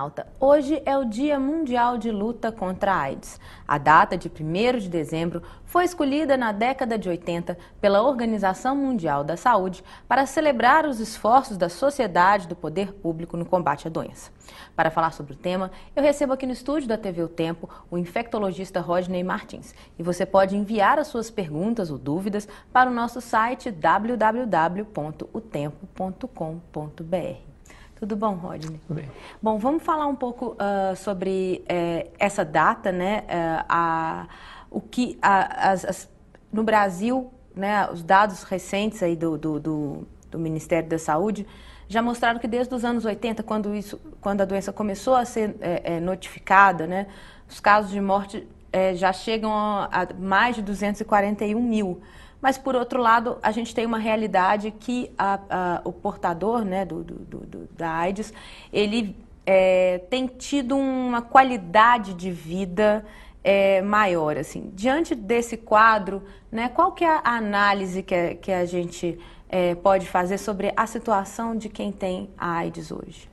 internauta, hoje é o Dia Mundial de Luta contra a AIDS. A data de 1 de dezembro foi escolhida na década de 80 pela Organização Mundial da Saúde para celebrar os esforços da sociedade e do poder público no combate à doença. Para falar sobre o tema, eu recebo aqui no estúdio da TV O Tempo o infectologista Rodney Martins. E você pode enviar as suas perguntas ou dúvidas para o nosso site www.utempo.com.br. Tudo bom, Rodney? Tudo bem. Bom, vamos falar um pouco uh, sobre eh, essa data, né? Uh, a, o que a, as, as, no Brasil, né? Os dados recentes aí do, do, do, do Ministério da Saúde já mostraram que desde os anos 80, quando, isso, quando a doença começou a ser é, é, notificada, né, os casos de morte é, já chegam a, a, mais de 241 mil. Mas, por outro lado, a gente tem uma realidade que a, a, o portador né, do, do, do, da AIDS, ele é, tem tido uma qualidade de vida é, maior. Assim. Diante desse quadro, né, qual que é a análise que, a, que a gente é, pode fazer sobre a situação de quem tem a AIDS hoje?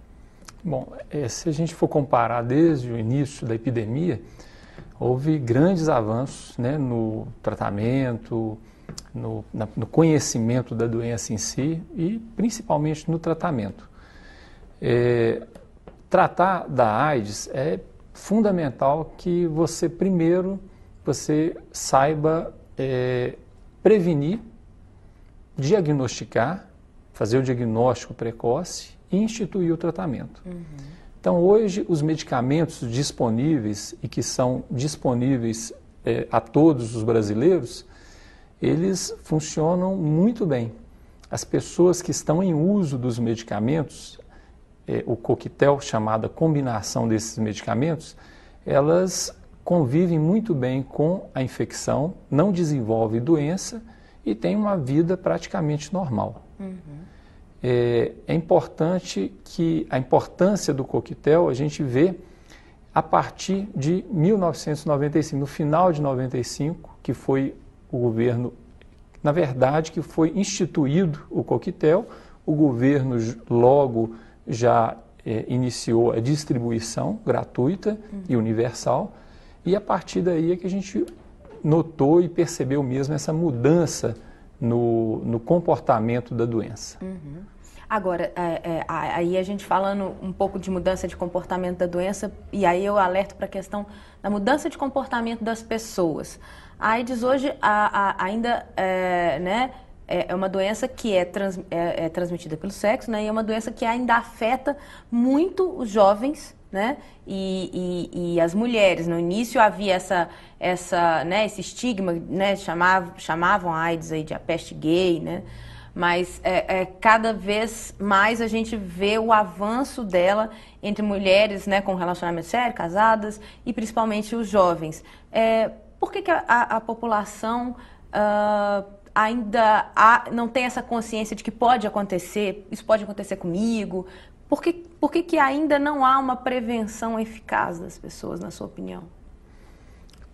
Bom, é, se a gente for comparar desde o início da epidemia, houve grandes avanços né, no tratamento, no, na, no conhecimento da doença em si e principalmente no tratamento. É, tratar da AIDS é fundamental que você primeiro você saiba é, prevenir, diagnosticar, fazer o diagnóstico precoce e instituir o tratamento. Uhum. Então hoje os medicamentos disponíveis e que são disponíveis é, a todos os brasileiros eles funcionam muito bem. As pessoas que estão em uso dos medicamentos, é, o coquetel, chamada combinação desses medicamentos, elas convivem muito bem com a infecção, não desenvolve doença e tem uma vida praticamente normal. Uhum. É, é importante que a importância do coquetel a gente vê a partir de 1995, no final de 95, que foi o governo, na verdade, que foi instituído o coquetel, o governo logo já é, iniciou a distribuição gratuita uhum. e universal, e a partir daí é que a gente notou e percebeu mesmo essa mudança no, no comportamento da doença. Uhum. Agora, é, é, aí a gente falando um pouco de mudança de comportamento da doença, e aí eu alerto para a questão da mudança de comportamento das pessoas. A AIDS hoje a, a, ainda é, né, é, é uma doença que é, trans, é, é, transmitida pelo sexo, né? E é uma doença que ainda afeta muito os jovens, né? E, e, e as mulheres. No início havia essa, essa, né, esse estigma, né? Chamavam, chamavam a AIDS aí de a peste gay, né? Mas é, é, cada vez mais a gente vê o avanço dela entre mulheres, né, com relacionamento sério, casadas e principalmente os jovens. É, por que, que a, a, população uh, ainda há, não tem essa consciência de que pode acontecer, isso pode acontecer comigo? Por que, por que, que ainda não há uma prevenção eficaz das pessoas, na sua opinião?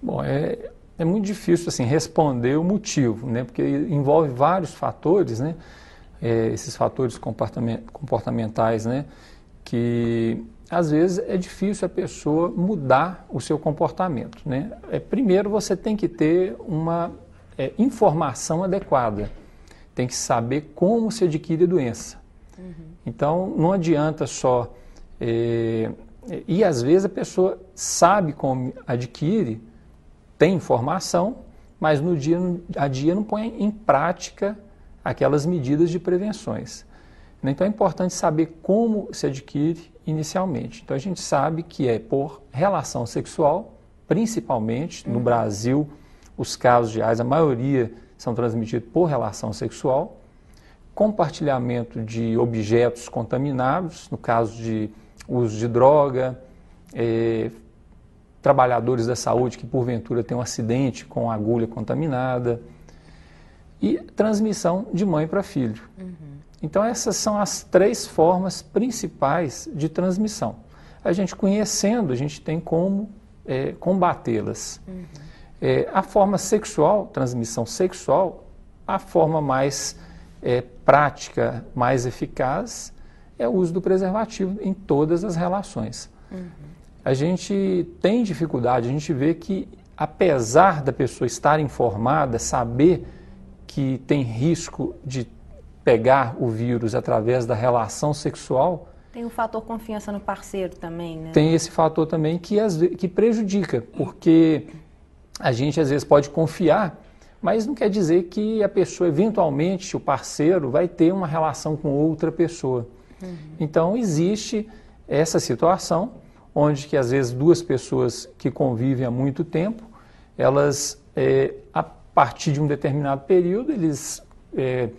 Bom, é, é muito difícil assim responder o motivo, né? Porque envolve vários fatores, né? É, esses fatores comportamentais, né? Que às vezes é difícil a pessoa mudar o seu comportamento. Né? É, primeiro você tem que ter uma é, informação adequada, tem que saber como se adquire a doença. Uhum. Então não adianta só. É, e às vezes a pessoa sabe como adquire, tem informação, mas no dia a dia não põe em prática aquelas medidas de prevenções. Né? Então é importante saber como se adquire inicialmente. Então a gente sabe que é por relação sexual, principalmente no uhum. Brasil, os casos de AIDS, a maioria são transmitidos por relação sexual, compartilhamento de objetos contaminados, no caso de uso de droga, eh, trabalhadores da saúde que porventura têm um acidente com agulha contaminada e transmissão de mãe para filho. Uhum. Então, essas são as três formas principais de transmissão. A gente conhecendo, a gente tem como é, combatê-las. Uhum. É, a forma sexual, transmissão sexual, a forma mais é, prática, mais eficaz, é o uso do preservativo em todas as relações. Uhum. A gente tem dificuldade, a gente vê que, apesar da pessoa estar informada, saber que tem risco de pegar o vírus através da relação sexual. Tem o fator confiança no parceiro também, né? Tem esse fator também que, as que prejudica, porque a gente às vezes pode confiar, mas não quer dizer que a pessoa, eventualmente, o parceiro, vai ter uma relação com outra pessoa. Uhum. Então, existe essa situação onde que às vezes duas pessoas que convivem há muito tempo, elas, é, a partir de um determinado período, eles... É,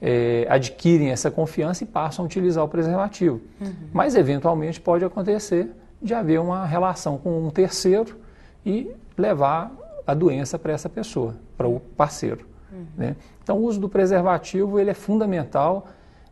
é, adquirem essa confiança e passam a utilizar o preservativo. Uhum. Mas, eventualmente, pode acontecer de haver uma relação com um terceiro e levar a doença para essa pessoa, para o parceiro. Uhum. Né? Então, o uso do preservativo ele é fundamental.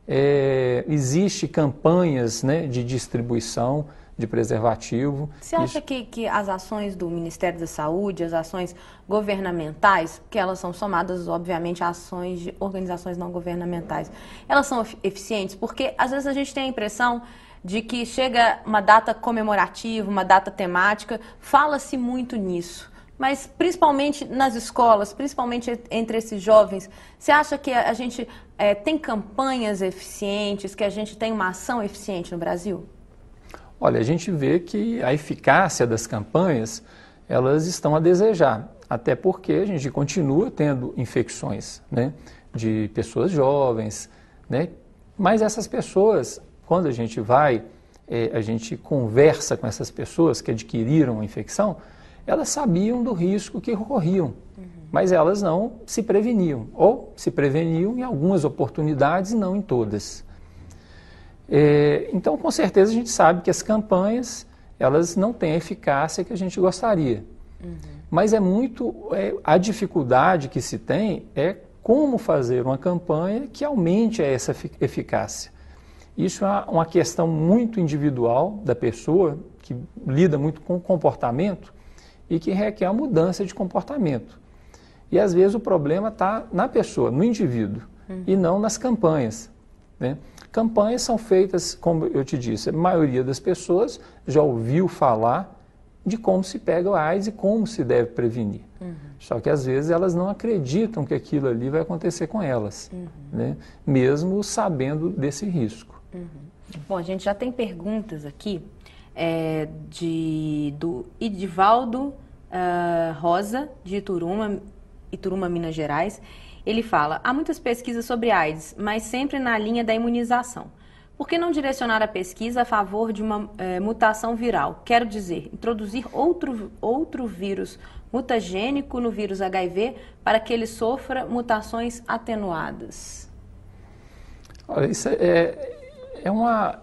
É, existe campanhas né, de distribuição de preservativo. Você acha que, que as ações do Ministério da Saúde, as ações governamentais, que elas são somadas, obviamente, a ações de organizações não governamentais, elas são eficientes? Porque às vezes a gente tem a impressão de que chega uma data comemorativa, uma data temática, fala-se muito nisso mas principalmente nas escolas, principalmente entre esses jovens, você acha que a gente é, tem campanhas eficientes, que a gente tem uma ação eficiente no Brasil? Olha, a gente vê que a eficácia das campanhas, elas estão a desejar, até porque a gente continua tendo infecções né, de pessoas jovens, né, mas essas pessoas, quando a gente vai, é, a gente conversa com essas pessoas que adquiriram a infecção, elas sabiam do risco que corriam, uhum. mas elas não se preveniam, ou se preveniam em algumas oportunidades e não em todas. É, então, com certeza, a gente sabe que as campanhas elas não têm a eficácia que a gente gostaria. Uhum. Mas é muito é, a dificuldade que se tem é como fazer uma campanha que aumente essa eficácia. Isso é uma questão muito individual da pessoa, que lida muito com comportamento e que requer a mudança de comportamento. E às vezes o problema está na pessoa, no indivíduo, uhum. e não nas campanhas. Né? Campanhas são feitas, como eu te disse, a maioria das pessoas já ouviu falar de como se pega o AIDS e como se deve prevenir. Uhum. Só que às vezes elas não acreditam que aquilo ali vai acontecer com elas, uhum. né? mesmo sabendo desse risco. Uhum. Bom, a gente já tem perguntas aqui é, de, do Idivaldo uh, ah, Rosa, de Ituruma, Ituruma, Minas Gerais. Ele fala: há muitas pesquisas sobre AIDS, mas sempre na linha da imunização. Por que não direcionar a pesquisa a favor de uma eh, mutação viral? Quero dizer, introduzir outro, outro vírus mutagênico no vírus HIV para que ele sofra mutações atenuadas? Olha, isso é, é, é uma.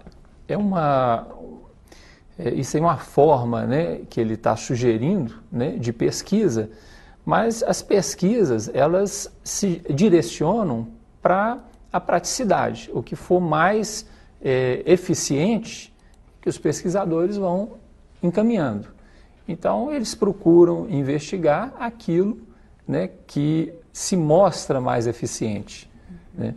É uma é, isso é uma forma né, que ele está sugerindo né, de pesquisa mas as pesquisas, elas se direcionam para a praticidade. O que for mais é, eficiente, que os pesquisadores vão encaminhando. Então, eles procuram investigar aquilo né, que se mostra mais eficiente. Né?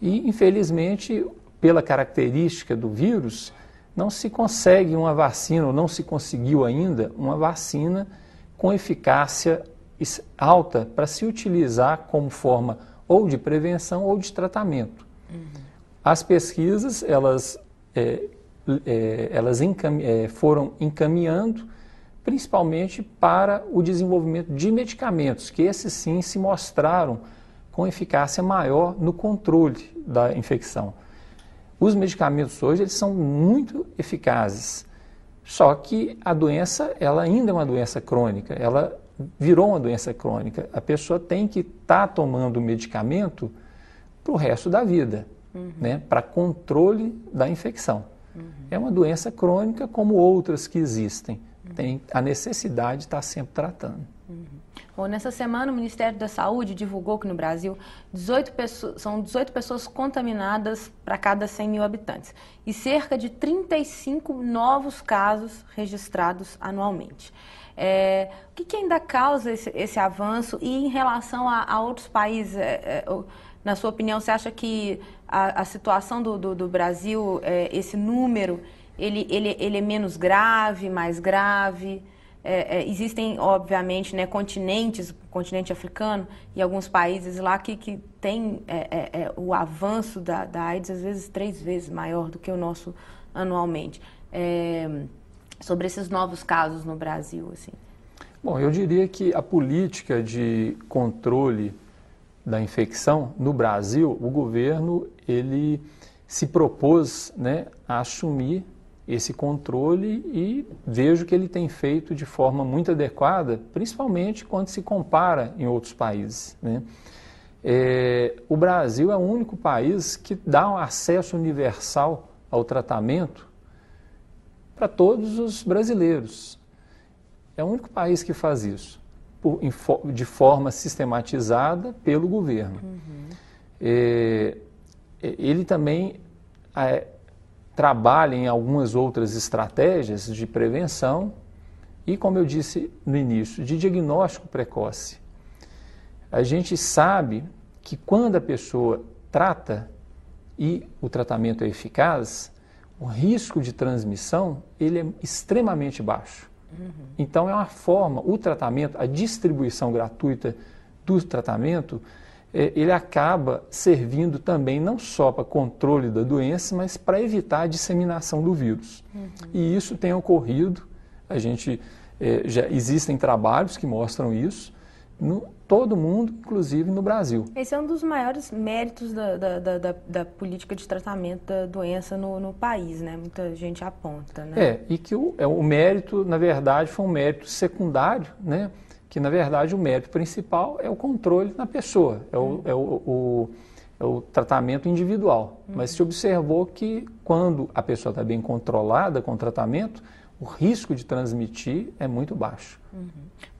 E, infelizmente, pela característica do vírus, não se consegue uma vacina, ou não se conseguiu ainda, uma vacina com eficácia alta para se utilizar como forma ou de prevenção ou de tratamento. Uhum. As pesquisas elas, é, é, elas encam, é, foram encaminhando principalmente para o desenvolvimento de medicamentos, que esses sim se mostraram com eficácia maior no controle da infecção. Os medicamentos hoje eles são muito eficazes, só que a doença ela ainda é uma doença crônica, ela virou uma doença crônica. A pessoa tem que estar tá tomando medicamento para o resto da vida, uhum. né? para controle da infecção. Uhum. É uma doença crônica como outras que existem. Uhum. Tem a necessidade de estar tá sempre tratando. Bom, uhum. nessa semana, o Ministério da Saúde divulgou que no Brasil 18 pessoas, são 18 pessoas contaminadas para cada 100 mil habitantes e cerca de 35 novos casos registrados anualmente. É, o que, que, ainda causa esse, esse, avanço e em relação a, a outros países? É, é na sua opinião, você acha que a, a situação do, do, do Brasil, é, esse número, ele, ele, ele é menos grave, mais grave? É, é, existem, obviamente, né, continentes, o continente africano e alguns países lá que, que tem é, é o avanço da, da AIDS às vezes três vezes maior do que o nosso anualmente sobre esses novos casos no Brasil? Assim? Bom, eu diria que a política de controle da infecção no Brasil, o governo ele se propôs né, a assumir esse controle e vejo que ele tem feito de forma muito adequada, principalmente quando se compara em outros países. Né? É, o Brasil é o único país que dá um acesso universal ao tratamento para todos os brasileiros. É o único país que faz isso, por, de forma sistematizada pelo governo. Uhum. É, é, ele também é, trabalha em algumas outras estratégias de prevenção e, como eu disse no início, de diagnóstico precoce. A gente sabe que quando a pessoa trata e o tratamento é eficaz, o risco de transmissão ele é extremamente baixo. Uhum. Então é uma forma, o tratamento, a distribuição gratuita do tratamento, é, ele acaba servindo também não só para controle da doença, mas para evitar a disseminação do vírus. Uhum. E isso tem ocorrido, a gente é, já existem trabalhos que mostram isso. No, todo mundo, inclusive no Brasil. Esse é um dos maiores méritos da, da, da, da política de tratamento da doença no, no, país, né? Muita gente aponta, né? É, e que o, é, o mérito, na verdade, foi um mérito secundário, né? Que, na verdade, o mérito principal é o controle na pessoa, é o, é o, o, é o tratamento individual. Mas se uhum. observou que quando a pessoa está bem controlada com o tratamento, o risco de transmitir é muito baixo. Uhum.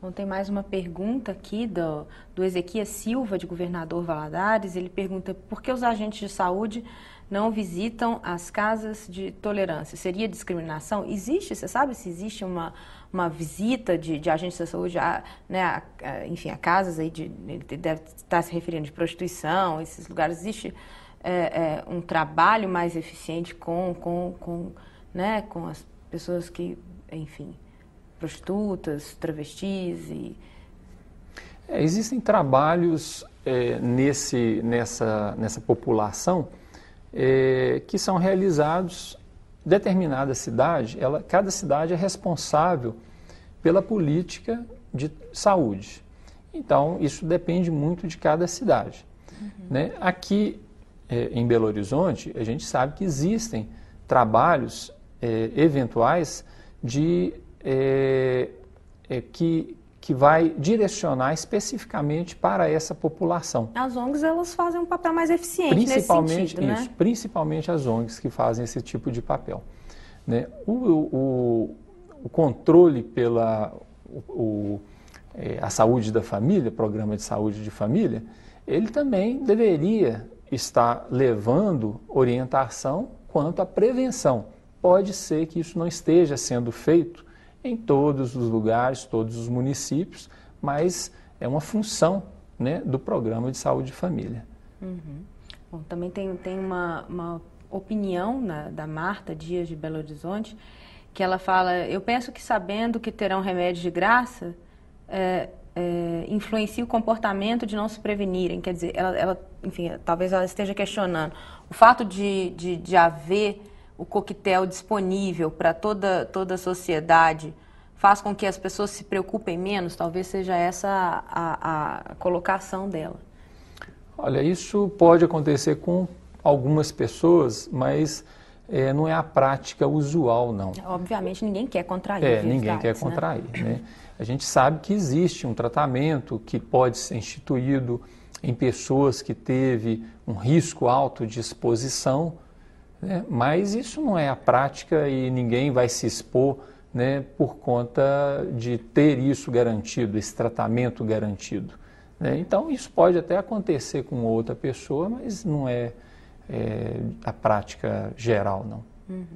Bom, tem mais uma pergunta aqui do, do Ezequias Silva, de Governador Valadares. Ele pergunta por que os agentes de saúde não visitam as casas de tolerância. Seria discriminação? Existe, você sabe se existe uma, uma visita de, de agentes de saúde a, né, a, a, enfim, a casas aí de, ele deve estar se referindo de prostituição, esses lugares. Existe é, é, um trabalho mais eficiente com, com, com, né, com as pessoas que, enfim, prostitutas, travestis e... É, existem trabalhos é, nesse, nessa, nessa população é, que são realizados determinada cidade, ela, cada cidade é responsável pela política de saúde. Então, isso depende muito de cada cidade. Uhum. Né? Aqui é, em Belo Horizonte, a gente sabe que existem trabalhos é, eventuais de é, é, que, que vai direcionar especificamente para essa população. As ONGs elas fazem um papel mais eficiente principalmente nesse sentido, né? isso, né? Principalmente as ONGs que fazem esse tipo de papel. Né? O, o, o controle pela o, é, a saúde da família, programa de saúde de família, ele também deveria estar levando orientação quanto à prevenção pode ser que isso não esteja sendo feito em todos os lugares, todos os municípios, mas é uma função né, do programa de saúde de família. Uhum. Bom, também tem, tem uma, uma opinião na, né, da Marta Dias de Belo Horizonte, que ela fala, eu penso que sabendo que terão remédio de graça, é, é, influencia o comportamento de não se prevenirem. Quer dizer, ela, ela enfim, talvez ela esteja questionando. O fato de, de, de haver o coquetel disponível para toda, toda a sociedade faz com que as pessoas se preocupem menos? Talvez seja essa a, a, a colocação dela. Olha, isso pode acontecer com algumas pessoas, mas é, não é a prática usual, não. Obviamente, ninguém quer contrair. É, ninguém quer né? contrair. Né? né? A gente sabe que existe um tratamento que pode ser instituído em pessoas que teve um risco alto de exposição, né? Mas isso não é a prática e ninguém vai se expor né, por conta de ter isso garantido, esse tratamento garantido. Né? Então, isso pode até acontecer com outra pessoa, mas não é, é a prática geral, não. Uhum.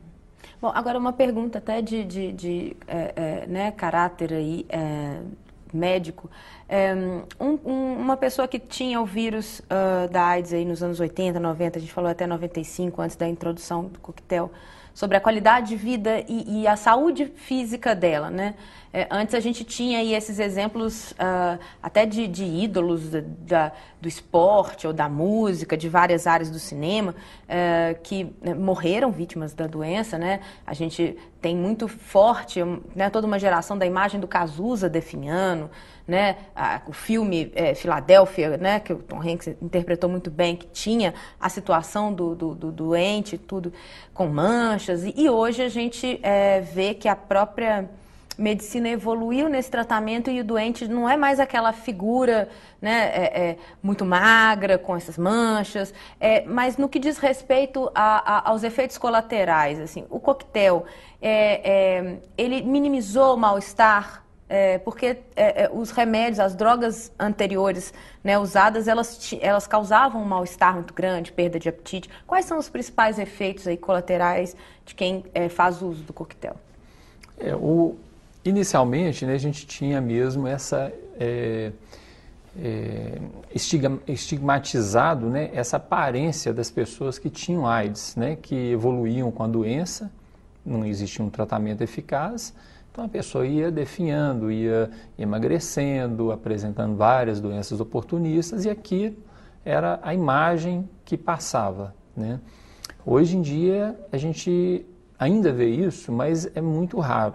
Bom, agora uma pergunta até de, de, de é, é, né, caráter aí, é, médico. Ehm, um, uma pessoa que tinha o vírus uh, da AIDS aí nos anos 80, 90, a gente falou até 95, antes da introdução do coquetel, sobre a qualidade de vida e, e a saúde física dela, né? É, antes a gente tinha aí esses exemplos uh, até de, de ídolos da, da, do esporte ou da música, de várias áreas do cinema, uh, que né, morreram vítimas da doença, né? A gente tem muito forte, né, toda uma geração da imagem do Cazuza definhando, né? A, o filme é, Filadélfia, né? Que o Tom Hanks interpretou muito bem, que tinha a situação do, do, do doente, tudo com manchas. E, e hoje a gente é, vê que a própria medicina evoluiu nesse tratamento e o doente não é mais aquela figura né, é, é, muito magra, com essas manchas. É, mas no que diz respeito a, a, aos efeitos colaterais, assim, o coquetel, é, é, ele minimizou o mal-estar é, porque é, é, os remédios, as drogas anteriores né, usadas, elas, elas causavam um mal-estar muito grande, perda de apetite. Quais são os principais efeitos aí colaterais de quem é, faz uso do coquetel? É, o, inicialmente, né, a gente tinha mesmo essa é, estigmatizado né, essa aparência das pessoas que tinham AIDS, né, que evoluíam com a doença, não existia um tratamento eficaz então a pessoa ia definhando, ia emagrecendo, apresentando várias doenças oportunistas e aqui era a imagem que passava. Né? Hoje em dia a gente ainda vê isso, mas é muito raro.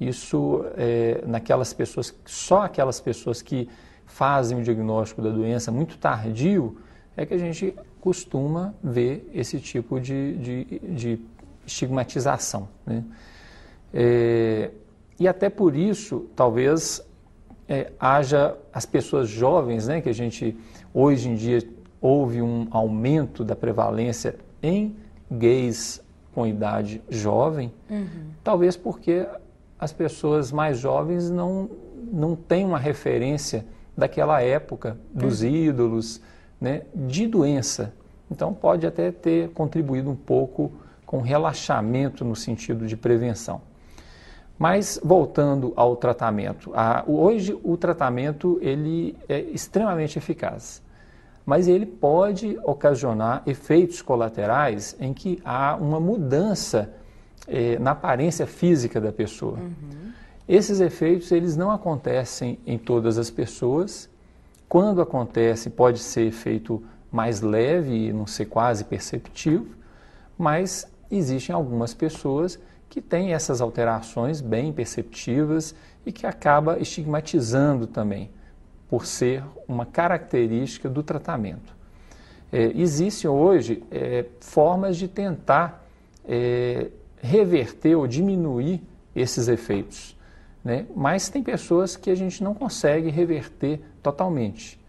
Isso é, naquelas pessoas, só aquelas pessoas que fazem o diagnóstico da doença muito tardio, é que a gente costuma ver esse tipo de, de, de estigmatização. Né? É, e até por isso, talvez, é, haja as pessoas jovens, né, que a gente, hoje em dia, houve um aumento da prevalência em gays com idade jovem, uhum. talvez porque as pessoas mais jovens não, não têm uma referência daquela época, dos uhum. ídolos, né, de doença. Então pode até ter contribuído um pouco com relaxamento no sentido de prevenção. Mas voltando ao tratamento, a, hoje o tratamento ele é extremamente eficaz, mas ele pode ocasionar efeitos colaterais em que há uma mudança eh, na aparência física da pessoa. Uhum. Esses efeitos eles não acontecem em todas as pessoas. Quando acontece, pode ser efeito mais leve e não ser quase perceptível, mas existem algumas pessoas que tem essas alterações bem perceptivas e que acaba estigmatizando também, por ser uma característica do tratamento. É, existem hoje é, formas de tentar é, reverter ou diminuir esses efeitos, né? mas tem pessoas que a gente não consegue reverter totalmente.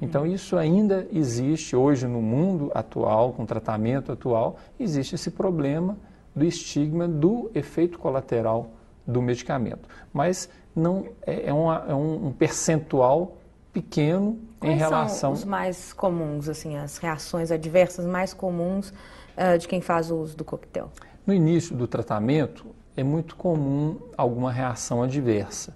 Então, isso ainda existe hoje no mundo atual, com o tratamento atual, existe esse problema do estigma do efeito colateral do medicamento. Mas não é, é, uma, é um percentual pequeno Quais em relação. São os mais comuns, assim, as reações adversas mais comuns uh, de quem faz o uso do coquetel? No início do tratamento é muito comum alguma reação adversa,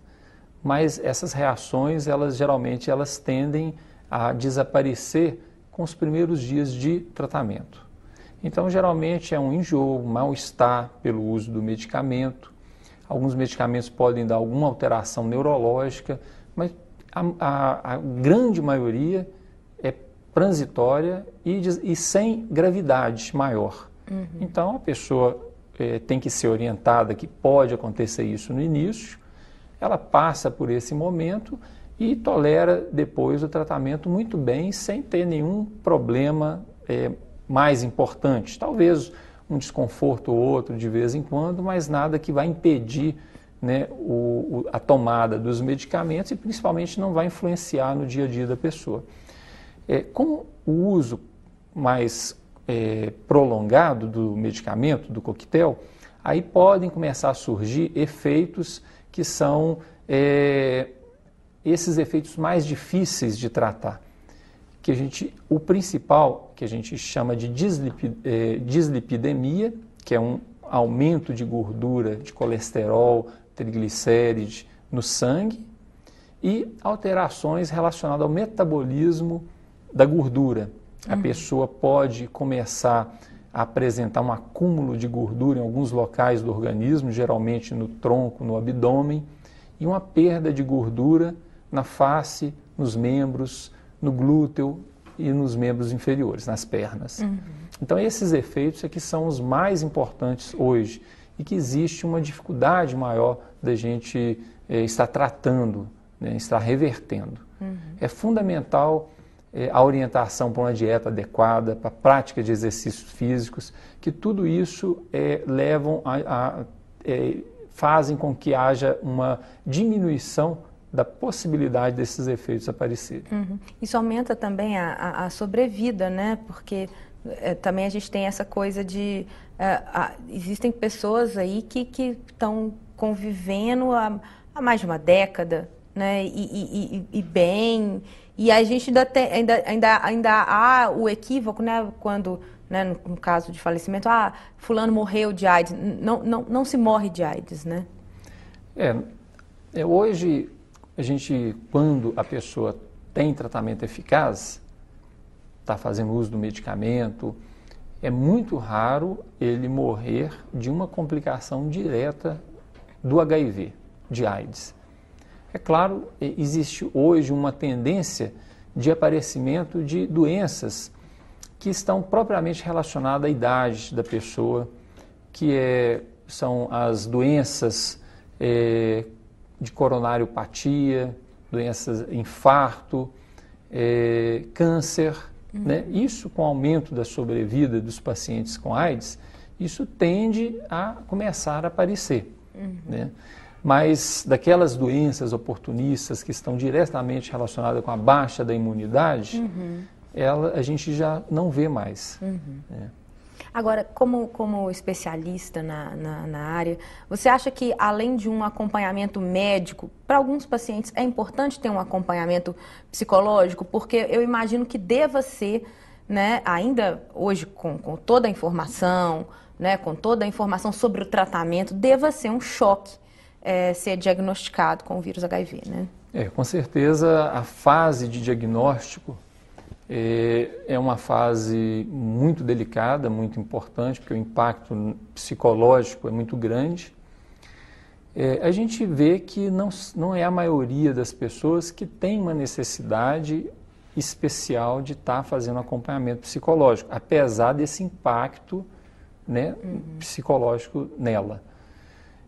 mas essas reações elas geralmente elas tendem a desaparecer com os primeiros dias de tratamento. Então, geralmente é um enjoo, mal-estar pelo uso do medicamento. Alguns medicamentos podem dar alguma alteração neurológica, mas a, a, a grande maioria é transitória e, e sem gravidade maior. Uhum. Então, a pessoa é, tem que ser orientada que pode acontecer isso no início, ela passa por esse momento e tolera depois o tratamento muito bem, sem ter nenhum problema é, mais importantes. Talvez um desconforto ou outro de vez em quando, mas nada que vai impedir né, o, a tomada dos medicamentos e principalmente não vai influenciar no dia a dia da pessoa. É, com o uso mais é, prolongado do medicamento, do coquetel, aí podem começar a surgir efeitos que são é, esses efeitos mais difíceis de tratar que a gente, o principal, que a gente chama de eh, dislipidemia, que é um aumento de gordura, de colesterol, triglicérides no sangue, e alterações relacionadas ao metabolismo da gordura. A uhum. pessoa pode começar a apresentar um acúmulo de gordura em alguns locais do organismo, geralmente no tronco, no abdômen, e uma perda de gordura na face, nos membros, no glúteo e nos membros inferiores, nas pernas. Uhum. Então, esses efeitos é que são os mais importantes hoje e que existe uma dificuldade maior da gente é, estar tratando, né, estar revertendo. Uhum. É fundamental é, a orientação para uma dieta adequada, para a prática de exercícios físicos, que tudo isso é, levam a, a fazem com que haja uma diminuição da possibilidade desses efeitos aparecerem. Uhum. Isso aumenta também a, a, a sobrevida, né? Porque é, também a gente tem essa coisa de é, a, existem pessoas aí que estão convivendo há, há, mais de uma década, né? E, e, e, e bem. E a gente ainda, tem, ainda, ainda, ainda há o equívoco, né? Quando né, no, no caso de falecimento, ah, fulano morreu de AIDS. Não, não, não se morre de AIDS, né? É, é hoje a gente, quando a pessoa tem tratamento eficaz, está fazendo uso do medicamento, é muito raro ele morrer de uma complicação direta do HIV, de AIDS. É claro, existe hoje uma tendência de aparecimento de doenças que estão propriamente relacionadas à idade da pessoa, que é, são as doenças é, de coronariopatia, doenças, infarto, é, câncer. Uhum. Né? Isso, com o aumento da sobrevida dos pacientes com AIDS, isso tende a começar a aparecer. Uhum. Né? Mas daquelas doenças oportunistas que estão diretamente relacionadas com a baixa da imunidade, uhum. ela, a gente já não vê mais. Uhum. Né? Agora, como, como especialista na, na, na área, você acha que além de um acompanhamento médico, para alguns pacientes é importante ter um acompanhamento psicológico? Porque eu imagino que deva ser, né, ainda hoje com, com toda a informação, né, com toda a informação sobre o tratamento, deva ser um choque é, ser diagnosticado com o vírus HIV, né? É, com certeza a fase de diagnóstico é, é uma fase muito delicada, muito importante, porque o impacto psicológico é muito grande. É, a gente vê que não, não é a maioria das pessoas que tem uma necessidade especial de estar tá fazendo acompanhamento psicológico, apesar desse impacto né, uhum. psicológico nela.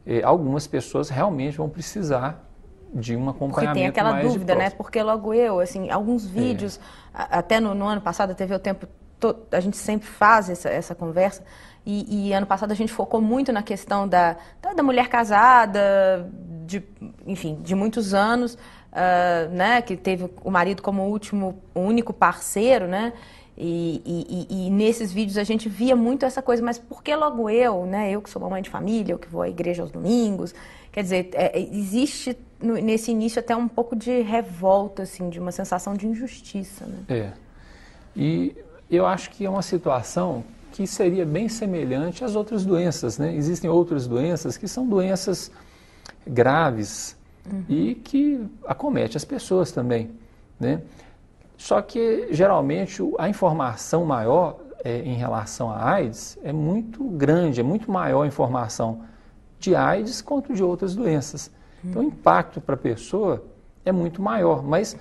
É, algumas pessoas realmente vão precisar de um acompanhamento Porque tem aquela dúvida, né? Porque logo eu, assim, alguns é. vídeos, é. até no, no, ano passado, teve o tempo, to, a gente sempre faz essa, essa conversa, e, e, ano passado a gente focou muito na questão da, da, da mulher casada, de, enfim, de muitos anos, uh, né? Que teve o marido como último, o único parceiro, né? E, e, e, nesses vídeos a gente via muito essa coisa, mas por que logo eu, né? Eu que sou mamãe de família, eu que vou à igreja aos domingos, Quer dizer, é, existe no, nesse início até um pouco de revolta, assim, de uma sensação de injustiça. Né? É. E eu acho que é uma situação que seria bem semelhante às outras doenças, né? Existem outras doenças que são doenças graves uhum. e que acomete as pessoas também, né? Só que geralmente a informação maior é, em relação à AIDS é muito grande, é muito maior a informação de AIDS quanto de outras doenças. Então, o impacto para a pessoa é muito maior, mas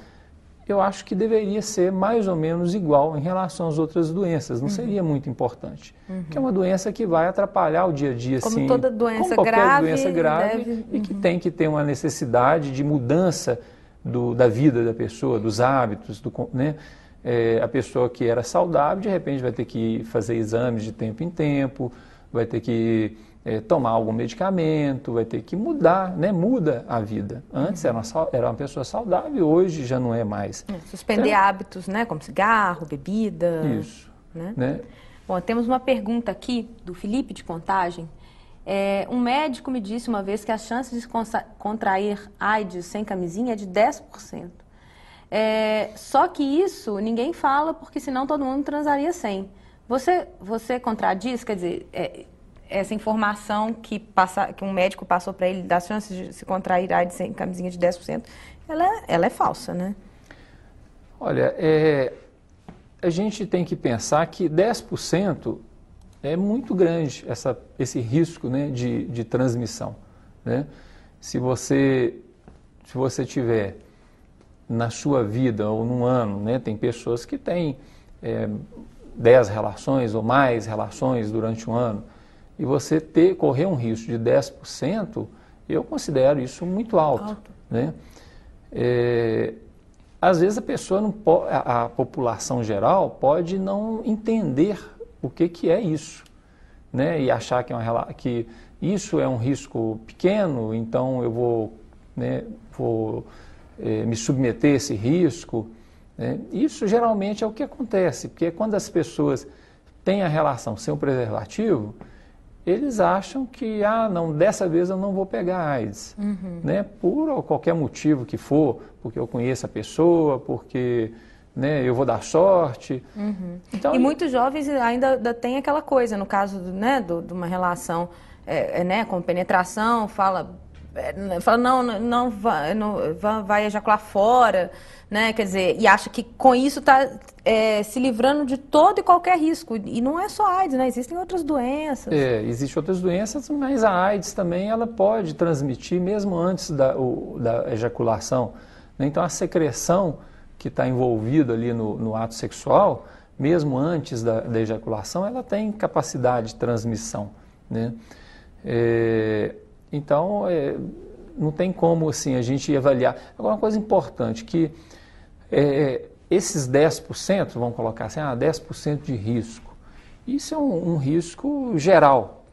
eu acho que deveria ser mais ou menos igual em relação às outras doenças. Não uhum. seria muito importante. Uhum. Porque é uhum. uma doença que vai atrapalhar o dia a dia, como sim. toda doença como qualquer grave. doença grave deve... e que uhum. tem que ter uma necessidade de mudança do, da vida da pessoa, dos hábitos, do, né? É, a pessoa que era saudável, de repente vai ter que fazer exames de tempo em tempo, vai ter que é, tomar algum medicamento, vai ter que mudar, né? Muda a vida. Antes era, uma, era uma pessoa saudável, hoje já não é mais. É, suspender então, hábitos, né? Como cigarro, bebida. Isso. Né? né? Bom, temos uma pergunta aqui do Felipe de Contagem. É, um médico me disse uma vez que a chance de contrair AIDS sem camisinha é de 10%. É, só que isso ninguém fala, porque senão todo mundo transaria sem. Você, você contradiz? Quer dizer, é, essa informação que, passa, que um médico passou para ele das chances de se contrair AIDS em camisinha de 10%, ela, ela é falsa, né? Olha, é, a gente tem que pensar que 10% é muito grande essa, esse risco né, de, de transmissão. Né? Se, você, se você tiver na sua vida ou num ano, né, tem pessoas que têm é, 10 relações ou mais relações durante um ano, e você ter, correr um risco de 10%, eu considero isso muito alto. alto. Né? É, às vezes a pessoa não pode, a, população geral pode não entender o que, que é isso, né? E achar que, é uma, que isso é um risco pequeno, então eu vou, né, vou é, me submeter a esse risco. Né? Isso geralmente é o que acontece, porque quando as pessoas têm a relação sem o preservativo, eles acham que, ah, não, dessa vez eu não vou pegar AIDS, uhum. né? Por qualquer motivo que for, porque eu conheço a pessoa, porque né, eu vou dar sorte. Uhum. Então, e muitos jovens ainda, ainda tem aquela coisa, no caso né, do, de uma relação é, é, né, com penetração, fala, é, fala não, não, não, vai, não vai ejacular fora né? Quer dizer, e acha que com isso está é, se livrando de todo e qualquer risco. E não é só AIDS, né? Existem outras doenças. É, existem outras doenças, mas a AIDS também ela pode transmitir mesmo antes da, o, da ejaculação. Né? Então a secreção que está envolvida ali no, no, ato sexual, mesmo antes da, da, ejaculação, ela tem capacidade de transmissão. Né? É, então, é, não tem como assim a gente avaliar. Agora, uma coisa importante que é, é, esses 10%, vamos colocar assim, ah, 10% de risco. Isso é um, um, risco geral.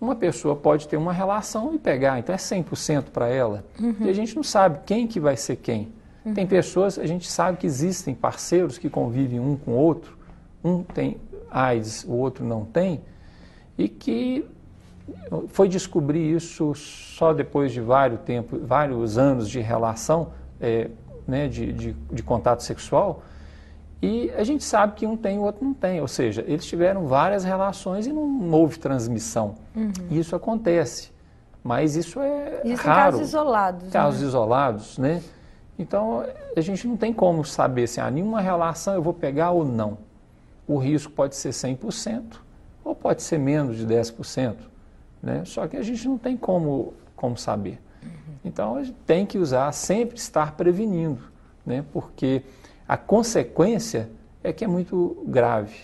Uma pessoa pode ter uma relação e pegar, então é 100% para ela. Uhum. E a gente não sabe quem que vai ser quem. Uhum. Tem pessoas, a gente sabe que existem parceiros que convivem um com o outro, um tem AIDS, o outro não tem, e que foi descobrir isso só depois de vários, tempo, vários anos de relação, é, né, de, de, de contato sexual, e a gente sabe que um tem e o outro não tem. Ou seja, eles tiveram várias relações e não houve transmissão. Uhum. Isso acontece. Mas isso é isso raro. Em casos isolados. Casos né? isolados, né? Então, a gente não tem como saber se há ah, nenhuma relação eu vou pegar ou não. O risco pode ser 100% ou pode ser menos de 10%. Né? Só que a gente não tem como, como saber. Então a gente tem que usar, sempre estar prevenindo, né? porque a consequência é que é muito grave.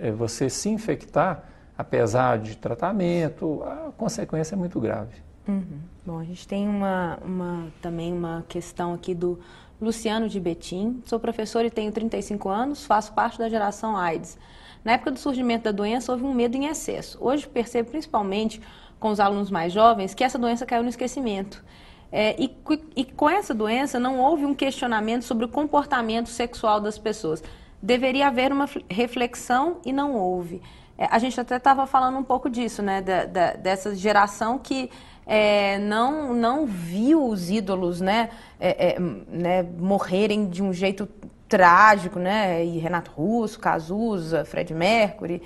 É você se infectar, apesar de tratamento, a consequência é muito grave. Uhum. Bom, a gente tem uma, uma, também uma questão aqui do Luciano de Betim. Sou professor e tenho 35 anos, faço parte da geração AIDS. Na época do surgimento da doença, houve um medo em excesso. Hoje percebo principalmente com os alunos mais jovens que essa doença caiu no esquecimento. É, e, e com essa doença não houve um questionamento sobre o comportamento sexual das pessoas. Deveria haver uma reflexão e não houve. É, a gente até estava falando um pouco disso, né? Da, da, dessa geração que é, não, não viu os ídolos né? É, é, né? morrerem de um jeito trágico, né? E Renato Russo, Cazuza, Fred Mercury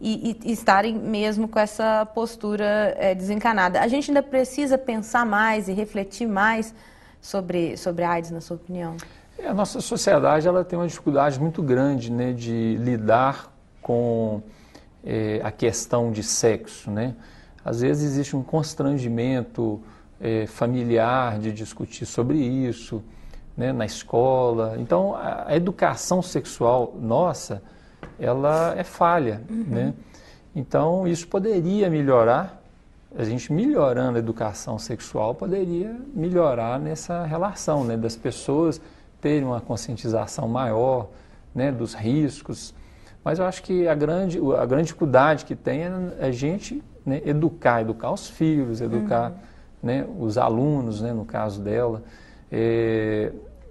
e, e, estarem mesmo com essa postura é, desencanada. A gente ainda precisa pensar mais e refletir mais sobre, sobre a AIDS, na sua opinião? É, a nossa sociedade ela tem uma dificuldade muito grande né, de lidar com é, a questão de sexo. Né? Às vezes existe um constrangimento é, familiar de discutir sobre isso, né, na escola. Então, a educação sexual nossa ela é falha, uhum. né? Então, isso poderia melhorar, a gente melhorando a educação sexual, poderia melhorar nessa relação, né? Das pessoas terem uma conscientização maior, né? Dos riscos. Mas eu acho que a grande, a grande dificuldade que tem é a gente né? educar, educar os filhos, educar uhum. né? os alunos, né? no caso dela. É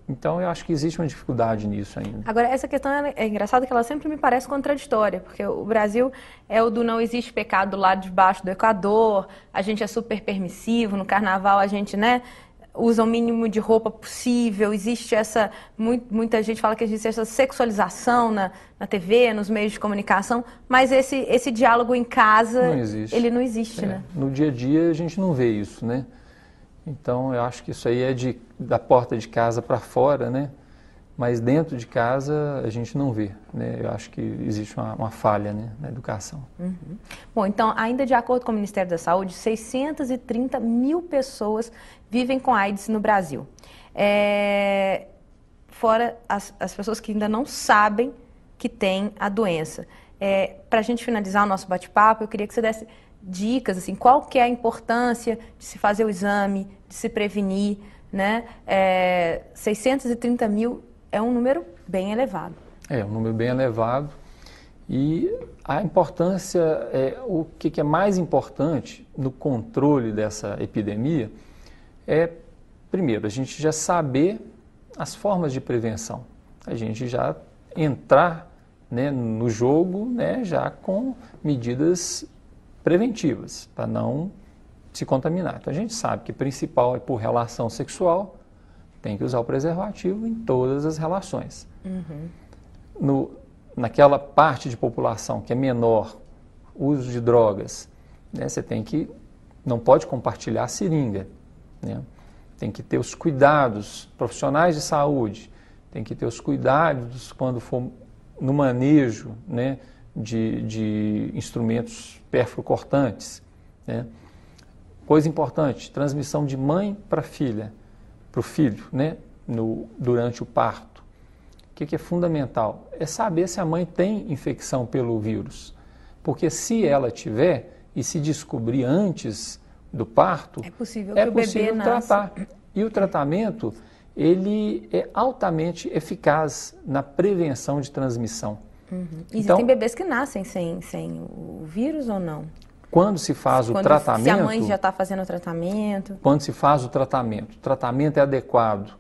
então eu acho que existe uma dificuldade nisso ainda. Agora, essa questão é, é engraçada que ela sempre me parece contraditória, porque o Brasil é o do não existe pecado lá debaixo do Equador, a gente é super permissivo, no carnaval a gente, né, usa o mínimo de roupa possível, existe essa, muita gente fala que existe essa sexualização na, na TV, nos meios de comunicação, mas esse, esse diálogo em casa, não ele não existe, é. né? No dia a dia a gente não vê isso, né? Então eu acho que isso aí é de, da porta de casa para fora, né? Mas dentro de casa a gente não vê, né? Eu acho que existe uma, uma falha né? na educação. Uhum. Bom, então ainda de acordo com o Ministério da Saúde, 630 mil pessoas vivem com AIDS no Brasil. É... Fora as, as pessoas que ainda não sabem que têm a doença. É, para a gente finalizar o nosso bate-papo, eu queria que você desse dicas, assim, qual que é a importância de se fazer o exame, de se prevenir, né? É, 630 mil é um número bem elevado. É, um número bem elevado. E a importância, é, o que, que é mais importante no controle dessa epidemia é, primeiro, a gente já saber as formas de prevenção. A gente já entrar né, no jogo né, já com medidas preventivas, para não se contaminar. Então a gente sabe que principal é por relação sexual, tem que usar o preservativo em todas as relações. Uhum. No, naquela parte de população que é menor, uso de drogas, né, você tem que, não pode compartilhar a seringa, né? tem que ter os cuidados profissionais de saúde, tem que ter os cuidados quando for no manejo né, de, de instrumentos perfurocortantes. Né? Coisa importante, transmissão de mãe para filha, para o filho, né? No, durante o parto. O que, que é fundamental? É saber se a mãe tem infecção pelo vírus. Porque se ela tiver e se descobrir antes do parto, é possível, é possível tratar. Nasce. E o tratamento, ele é altamente eficaz na prevenção de transmissão. Uhum. Então Existem então, bebês que nascem sem, sem o vírus ou não? Quando se faz quando o tratamento. Se a mãe já está fazendo o tratamento. Quando se faz o tratamento, o tratamento é adequado.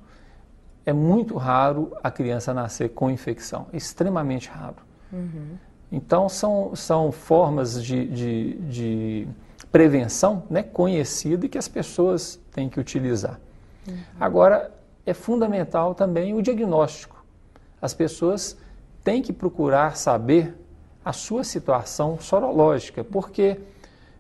É muito raro a criança nascer com infecção, é extremamente raro. Uhum. Então, são, são formas de, de, de, prevenção né, conhecida e que as pessoas têm que utilizar. Uhum. Agora, é fundamental também o diagnóstico. As pessoas tem que procurar saber a sua situação sorológica, porque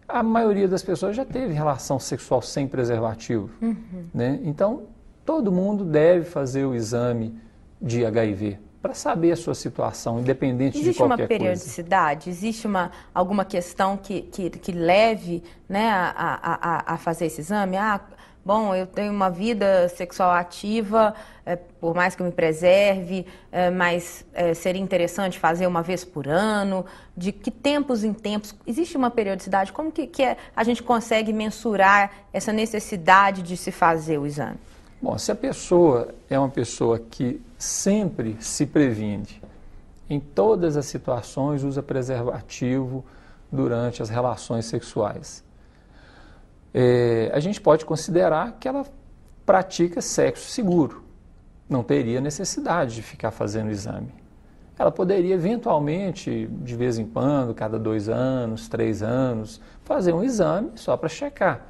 a maioria das pessoas já teve relação sexual sem preservativo. Uhum. Né? Então, todo mundo deve fazer o exame de HIV para saber a sua situação, independente Existe de qualquer coisa. Existe uma periodicidade? Coisa. Existe uma, alguma questão que, que, que leve né, a, a, a, fazer esse exame? Ah, bom, eu tenho uma vida sexual ativa, é, por mais que eu me preserve, é, mas é, seria interessante fazer uma vez por ano, de que tempos em tempos, existe uma periodicidade, como que, que é, a gente consegue mensurar essa necessidade de se fazer o exame? Bom, se a pessoa é uma pessoa que sempre se previne, em todas as situações usa preservativo durante as relações sexuais é, a gente pode considerar que ela pratica sexo seguro. Não teria necessidade de ficar fazendo exame. Ela poderia eventualmente, de vez em quando, cada dois anos, três anos, fazer um exame só para checar.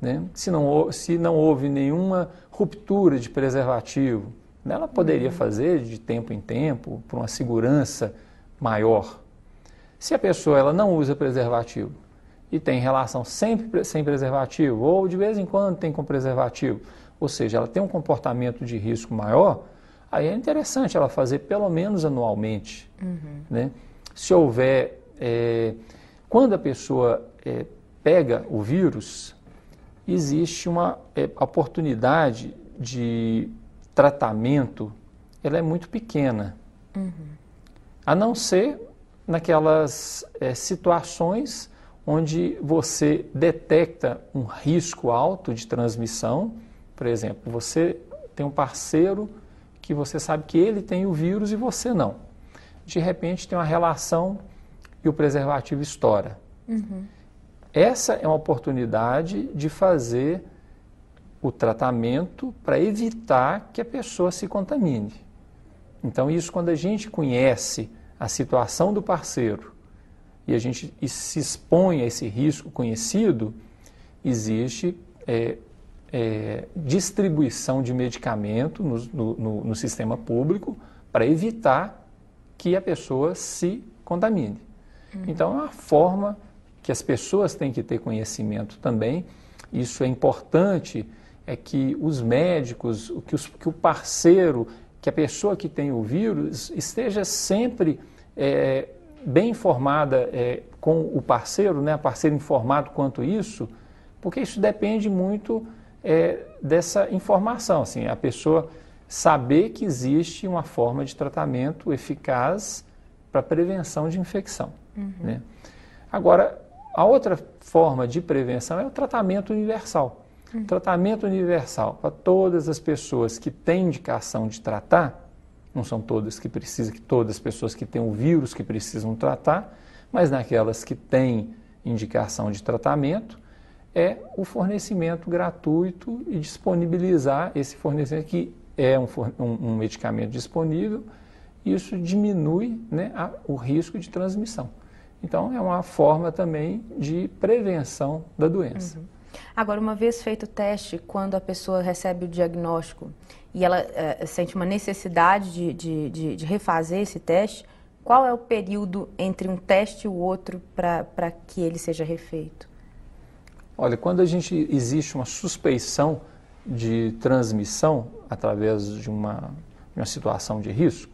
Né? Se, não, se não houve nenhuma ruptura de preservativo, né? ela poderia uhum. fazer de tempo em tempo, por uma segurança maior. Se a pessoa ela não usa preservativo, e tem relação sempre sem preservativo, ou de vez em quando tem com preservativo, ou seja, ela tem um comportamento de risco maior, aí é interessante ela fazer pelo menos anualmente. Uhum. Né? Se houver. É, quando a pessoa é, pega o vírus, existe uma é, oportunidade de tratamento, ela é muito pequena. Uhum. A não ser naquelas é, situações onde você detecta um risco alto de transmissão. Por exemplo, você tem um parceiro que você sabe que ele tem o vírus e você não. De repente tem uma relação e o preservativo estoura. Uhum. Essa é uma oportunidade de fazer o tratamento para evitar que a pessoa se contamine. Então, isso, quando a gente conhece a situação do parceiro, e a gente se expõe a esse risco conhecido, existe é, é, distribuição de medicamento no, no, no, sistema público para evitar que a pessoa se contamine. Uhum. Então, é uma forma que as pessoas têm que ter conhecimento também. Isso é importante, é que os médicos, que, os, que o parceiro, que a pessoa que tem o vírus esteja sempre é, bem informada é, com o parceiro, né, parceiro informado quanto isso, porque isso depende muito é, dessa informação, assim, a pessoa saber que existe uma forma de tratamento eficaz para prevenção de infecção. Uhum. Né? Agora, a outra forma de prevenção é o tratamento universal. Uhum. Tratamento universal para todas as pessoas que têm indicação de tratar, não são todas que precisam, que todas as pessoas que têm o vírus que precisam tratar, mas naquelas que têm indicação de tratamento, é o fornecimento gratuito e disponibilizar esse fornecimento, que é um, um, um medicamento disponível, isso diminui né, a, o risco de transmissão. Então, é uma forma também de prevenção da doença. Uhum. Agora, uma vez feito o teste, quando a pessoa recebe o diagnóstico, e ela eh, sente uma necessidade de, de, de, de, refazer esse teste, qual é o período entre um teste e o outro para que ele seja refeito? Olha, quando a gente existe uma suspeição de transmissão através de uma, uma situação de risco,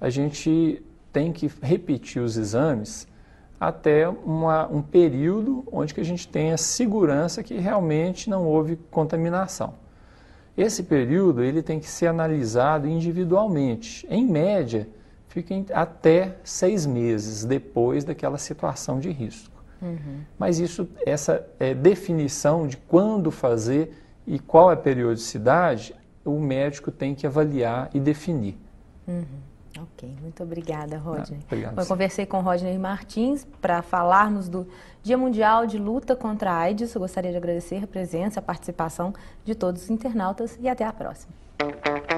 a gente tem que repetir os exames até uma, um período onde que a gente tenha segurança que realmente não houve contaminação. Esse período ele tem que ser analisado individualmente. Em média, fica até seis meses depois daquela situação de risco. Uhum. Mas isso, essa é, definição de quando fazer e qual é a periodicidade, o médico tem que avaliar e definir. Uhum. Ok, muito obrigada, Rodney. Ah, obrigado, Eu conversei com Rodney Martins para falarmos do Dia Mundial de Luta contra a AIDS. Eu gostaria de agradecer a presença, a participação de todos os internautas e até a próxima.